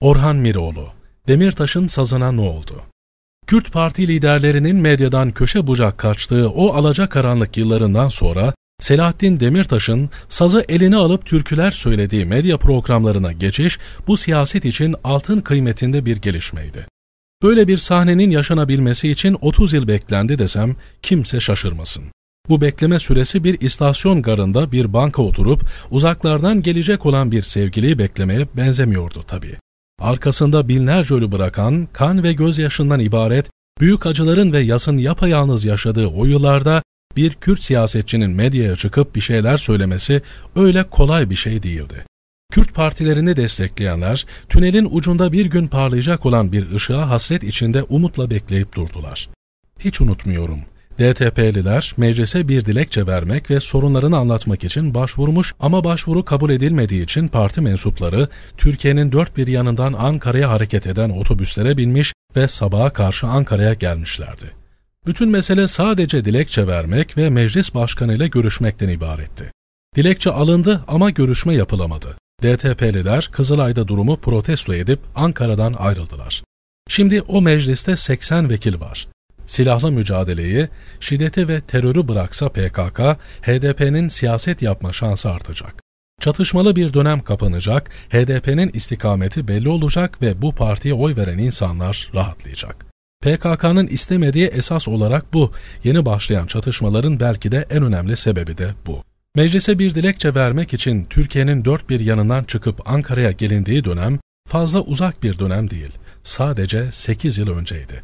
Orhan Miroğlu, Demirtaş'ın sazına ne oldu? Kürt parti liderlerinin medyadan köşe bucak kaçtığı o alacakaranlık yıllarından sonra Selahattin Demirtaş'ın sazı eline alıp türküler söylediği medya programlarına geçiş bu siyaset için altın kıymetinde bir gelişmeydi. Böyle bir sahnenin yaşanabilmesi için 30 yıl beklendi desem kimse şaşırmasın. Bu bekleme süresi bir istasyon garında bir banka oturup uzaklardan gelecek olan bir sevgiliyi beklemeye benzemiyordu tabii arkasında binlerce ölü bırakan, kan ve gözyaşından ibaret, büyük acıların ve yasın yapayalnız yaşadığı o yıllarda bir Kürt siyasetçinin medyaya çıkıp bir şeyler söylemesi öyle kolay bir şey değildi. Kürt partilerini destekleyenler, tünelin ucunda bir gün parlayacak olan bir ışığa hasret içinde umutla bekleyip durdular. Hiç unutmuyorum.'' DTP'liler meclise bir dilekçe vermek ve sorunlarını anlatmak için başvurmuş ama başvuru kabul edilmediği için parti mensupları Türkiye'nin dört bir yanından Ankara'ya hareket eden otobüslere binmiş ve sabaha karşı Ankara'ya gelmişlerdi. Bütün mesele sadece dilekçe vermek ve meclis başkanıyla görüşmekten ibaretti. Dilekçe alındı ama görüşme yapılamadı. DTP'liler Kızılay'da durumu protesto edip Ankara'dan ayrıldılar. Şimdi o mecliste 80 vekil var silahlı mücadeleyi, şiddeti ve terörü bıraksa PKK, HDP'nin siyaset yapma şansı artacak. Çatışmalı bir dönem kapanacak, HDP'nin istikameti belli olacak ve bu partiye oy veren insanlar rahatlayacak. PKK'nın istemediği esas olarak bu. Yeni başlayan çatışmaların belki de en önemli sebebi de bu. Meclise bir dilekçe vermek için Türkiye'nin dört bir yanından çıkıp Ankara'ya gelindiği dönem fazla uzak bir dönem değil. Sadece 8 yıl önceydi.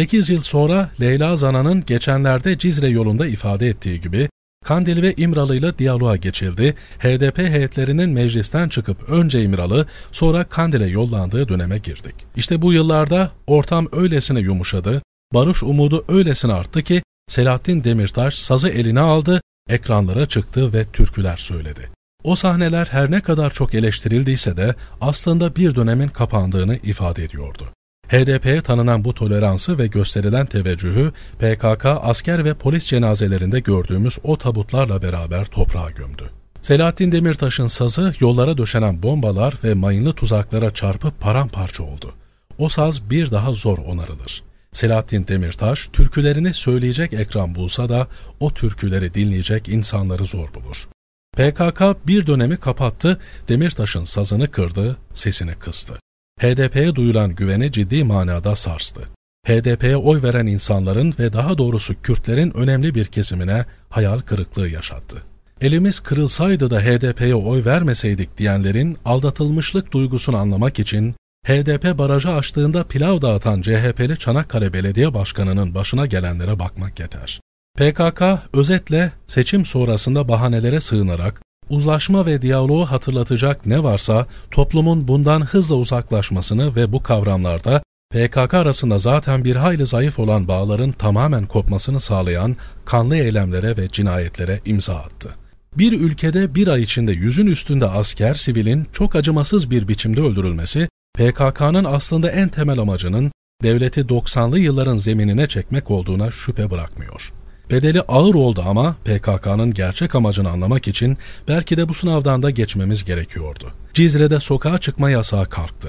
8 yıl sonra Leyla Zana'nın geçenlerde Cizre yolunda ifade ettiği gibi Kandil ve İmralı ile diyaloğa geçildi. HDP heyetlerinin meclisten çıkıp önce İmralı sonra Kandil'e yollandığı döneme girdik. İşte bu yıllarda ortam öylesine yumuşadı, barış umudu öylesine arttı ki Selahattin Demirtaş sazı eline aldı, ekranlara çıktı ve türküler söyledi. O sahneler her ne kadar çok eleştirildiyse de aslında bir dönemin kapandığını ifade ediyordu. HDP'ye tanınan bu toleransı ve gösterilen teveccühü PKK asker ve polis cenazelerinde gördüğümüz o tabutlarla beraber toprağa gömdü. Selahattin Demirtaş'ın sazı yollara döşenen bombalar ve mayınlı tuzaklara çarpıp paramparça oldu. O saz bir daha zor onarılır. Selahattin Demirtaş türkülerini söyleyecek ekran bulsa da o türküleri dinleyecek insanları zor bulur. PKK bir dönemi kapattı, Demirtaş'ın sazını kırdı, sesini kıstı. HDP'ye duyulan güveni ciddi manada sarstı. HDP'ye oy veren insanların ve daha doğrusu Kürtlerin önemli bir kesimine hayal kırıklığı yaşattı. Elimiz kırılsaydı da HDP'ye oy vermeseydik diyenlerin aldatılmışlık duygusunu anlamak için HDP barajı açtığında pilav dağıtan CHP'li Çanakkale Belediye Başkanı'nın başına gelenlere bakmak yeter. PKK özetle seçim sonrasında bahanelere sığınarak uzlaşma ve diyaloğu hatırlatacak ne varsa toplumun bundan hızla uzaklaşmasını ve bu kavramlarda PKK arasında zaten bir hayli zayıf olan bağların tamamen kopmasını sağlayan kanlı eylemlere ve cinayetlere imza attı. Bir ülkede bir ay içinde yüzün üstünde asker, sivilin çok acımasız bir biçimde öldürülmesi, PKK'nın aslında en temel amacının devleti 90'lı yılların zeminine çekmek olduğuna şüphe bırakmıyor. Bedeli ağır oldu ama PKK'nın gerçek amacını anlamak için belki de bu sınavdan da geçmemiz gerekiyordu. Cizre'de sokağa çıkma yasağı kalktı.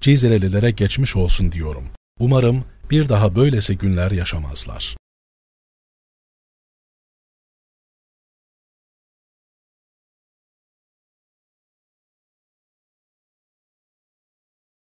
Cizrelilere geçmiş olsun diyorum. Umarım bir daha böylesi günler yaşamazlar.